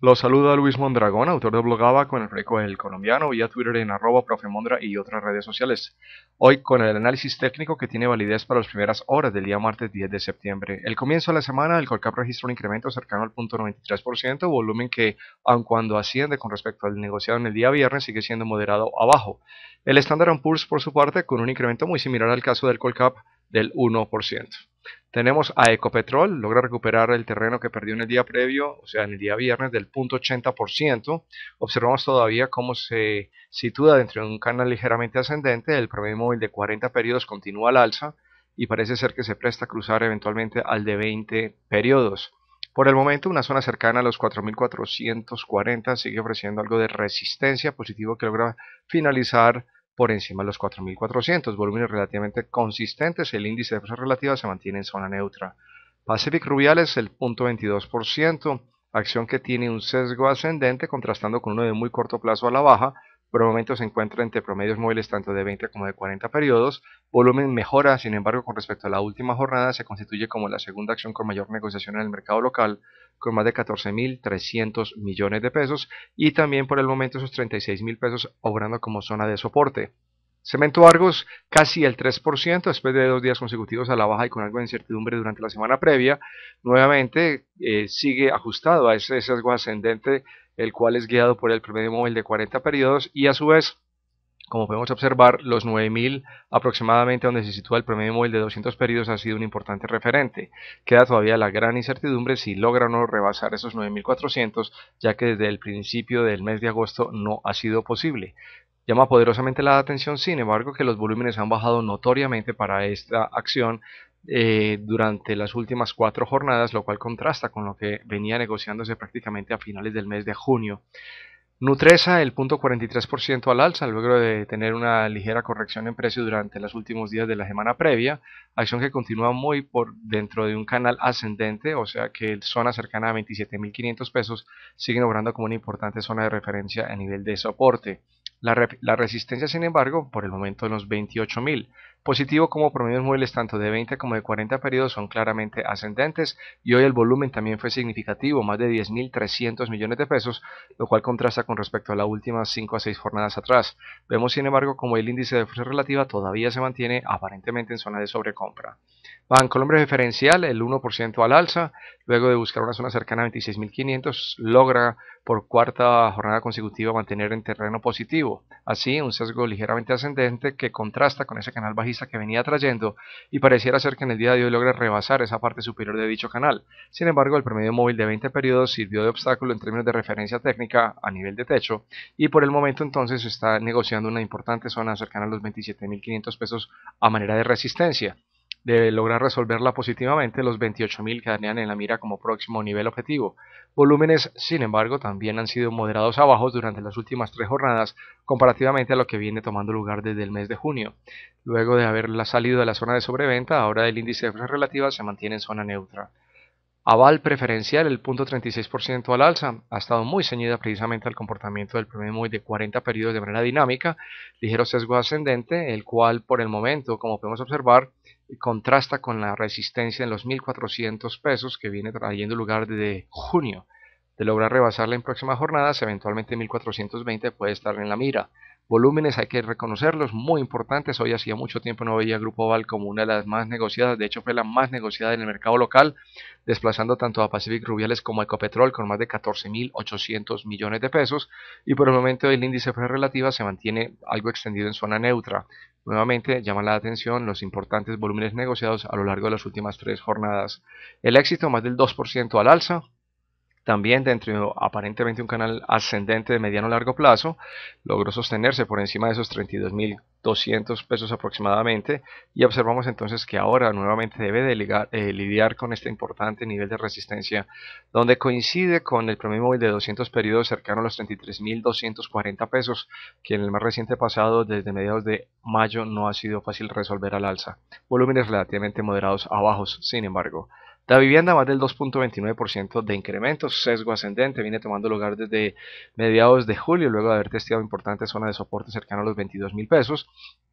Los saluda Luis Mondragón, autor de Blogaba con el Freco El Colombiano, vía Twitter en arroba profemondra y otras redes sociales. Hoy con el análisis técnico que tiene validez para las primeras horas del día martes 10 de septiembre. El comienzo de la semana, el Colcap registra un incremento cercano al .93%, volumen que, aun cuando asciende con respecto al negociado en el día viernes, sigue siendo moderado abajo. El Standard Poor's, por su parte, con un incremento muy similar al caso del Colcap del 1%. Tenemos a Ecopetrol, logra recuperar el terreno que perdió en el día previo, o sea, en el día viernes, del 0.80%. Observamos todavía cómo se sitúa dentro de un canal ligeramente ascendente. El promedio móvil de 40 periodos continúa al alza y parece ser que se presta a cruzar eventualmente al de 20 periodos. Por el momento, una zona cercana a los 4.440 sigue ofreciendo algo de resistencia positivo que logra finalizar por encima de los 4.400, volúmenes relativamente consistentes, el índice de fuerza relativa se mantiene en zona neutra. Pacific es el .22%, acción que tiene un sesgo ascendente contrastando con uno de muy corto plazo a la baja, por el momento se encuentra entre promedios móviles tanto de 20 como de 40 periodos. Volumen mejora, sin embargo, con respecto a la última jornada, se constituye como la segunda acción con mayor negociación en el mercado local, con más de 14.300 millones de pesos y también por el momento esos 36.000 pesos obrando como zona de soporte. Cemento Argos casi el 3% después de dos días consecutivos a la baja y con algo de incertidumbre durante la semana previa. Nuevamente eh, sigue ajustado a ese sesgo ascendente el cual es guiado por el promedio móvil de 40 periodos y a su vez, como podemos observar, los 9000 aproximadamente donde se sitúa el promedio móvil de 200 periodos ha sido un importante referente. Queda todavía la gran incertidumbre si logra o no rebasar esos 9400, ya que desde el principio del mes de agosto no ha sido posible. Llama poderosamente la atención, sin embargo, que los volúmenes han bajado notoriamente para esta acción eh, durante las últimas cuatro jornadas, lo cual contrasta con lo que venía negociándose prácticamente a finales del mes de junio. Nutresa el punto 43% al alza luego de tener una ligera corrección en precio durante los últimos días de la semana previa, acción que continúa muy por dentro de un canal ascendente, o sea que zona cercana a 27.500 pesos sigue obrando como una importante zona de referencia a nivel de soporte. La, la resistencia, sin embargo, por el momento en los 28.000, positivo como promedios móviles tanto de 20 como de 40 periodos son claramente ascendentes y hoy el volumen también fue significativo, más de 10.300 millones de pesos, lo cual contrasta con respecto a las últimas 5 a 6 jornadas atrás. Vemos sin embargo como el índice de fuerza relativa todavía se mantiene aparentemente en zona de sobrecompra. Banco Bancolombia referencial, el 1% al alza, luego de buscar una zona cercana a 26.500, logra por cuarta jornada consecutiva mantener en terreno positivo. Así, un sesgo ligeramente ascendente que contrasta con ese canal bajista que venía trayendo y pareciera ser que en el día de hoy logra rebasar esa parte superior de dicho canal. Sin embargo, el promedio móvil de 20 periodos sirvió de obstáculo en términos de referencia técnica a nivel de techo y por el momento entonces está negociando una importante zona cercana a los 27.500 pesos a manera de resistencia de lograr resolverla positivamente, los 28.000 quedarían en la mira como próximo nivel objetivo. Volúmenes, sin embargo, también han sido moderados a durante las últimas tres jornadas comparativamente a lo que viene tomando lugar desde el mes de junio. Luego de haberla salido de la zona de sobreventa, ahora el índice de fuerza relativa se mantiene en zona neutra. Aval preferencial, el punto 36% al alza, ha estado muy ceñida precisamente al comportamiento del premio muy de 40 periodos de manera dinámica, ligero sesgo ascendente, el cual por el momento, como podemos observar, contrasta con la resistencia en los 1.400 pesos que viene trayendo lugar desde junio. De lograr rebasarla en próximas jornadas, eventualmente 1.420 puede estar en la mira volúmenes, hay que reconocerlos, muy importantes. Hoy hacía mucho tiempo no veía Grupo Oval como una de las más negociadas, de hecho fue la más negociada en el mercado local, desplazando tanto a Pacific Rubiales como a Ecopetrol con más de 14.800 millones de pesos. Y por el momento el índice e relativa se mantiene algo extendido en zona neutra. Nuevamente llaman la atención los importantes volúmenes negociados a lo largo de las últimas tres jornadas. El éxito más del 2% al alza, también dentro de aparentemente un canal ascendente de mediano largo plazo, logró sostenerse por encima de esos 32.200 pesos aproximadamente y observamos entonces que ahora nuevamente debe eh, lidiar con este importante nivel de resistencia donde coincide con el promedio móvil de 200 periodos cercano a los 33.240 pesos que en el más reciente pasado desde mediados de mayo no ha sido fácil resolver al alza. Volúmenes relativamente moderados a bajos, sin embargo. La vivienda más del 2.29% de incremento, sesgo ascendente, viene tomando lugar desde mediados de julio, luego de haber testeado importantes zonas de soporte cercano a los 22 mil pesos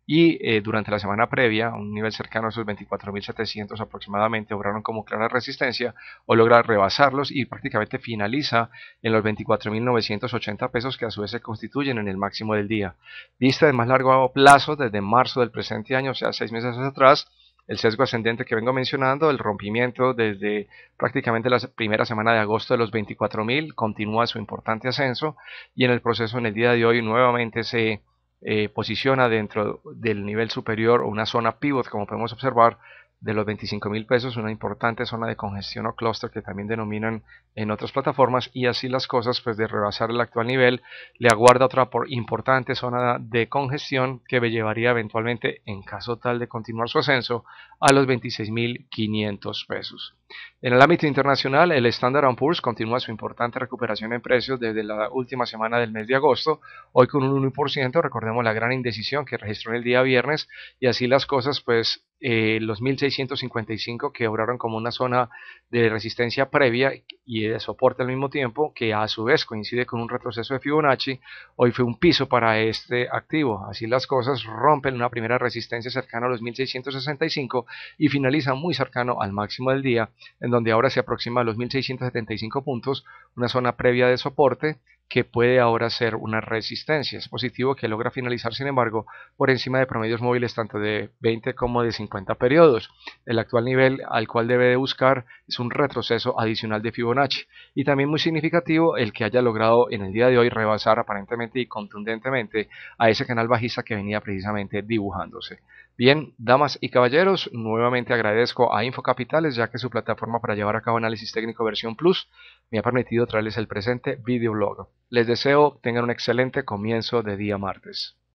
y eh, durante la semana previa, un nivel cercano a esos 24.700 aproximadamente, obraron como clara resistencia o logra rebasarlos y prácticamente finaliza en los 24.980 pesos que a su vez se constituyen en el máximo del día. Vista de más largo plazo, desde marzo del presente año, o sea, seis meses atrás, el sesgo ascendente que vengo mencionando, el rompimiento desde prácticamente la primera semana de agosto de los 24.000, continúa su importante ascenso y en el proceso en el día de hoy nuevamente se eh, posiciona dentro del nivel superior una zona pivot como podemos observar de los 25 mil pesos, una importante zona de congestión o cluster que también denominan en otras plataformas y así las cosas, pues de rebasar el actual nivel, le aguarda otra por importante zona de congestión que le llevaría eventualmente, en caso tal de continuar su ascenso, a los mil 500 pesos. En el ámbito internacional, el Standard Poor's continúa su importante recuperación en precios desde la última semana del mes de agosto, hoy con un 1%, recordemos la gran indecisión que registró el día viernes y así las cosas, pues eh, los 1655 que obraron como una zona de resistencia previa y de soporte al mismo tiempo, que a su vez coincide con un retroceso de Fibonacci, hoy fue un piso para este activo. Así las cosas rompen una primera resistencia cercana a los 1665 y finaliza muy cercano al máximo del día, en donde ahora se aproxima a los 1675 puntos una zona previa de soporte que puede ahora ser una resistencia. Es positivo que logra finalizar, sin embargo, por encima de promedios móviles tanto de 20 como de 50 periodos. El actual nivel al cual debe de buscar es un retroceso adicional de Fibonacci y también muy significativo el que haya logrado en el día de hoy rebasar aparentemente y contundentemente a ese canal bajista que venía precisamente dibujándose. Bien, damas y caballeros, nuevamente agradezco a Infocapitales ya que su plataforma para llevar a cabo análisis técnico versión Plus me ha permitido traerles el presente videoblog. Les deseo tengan un excelente comienzo de día martes.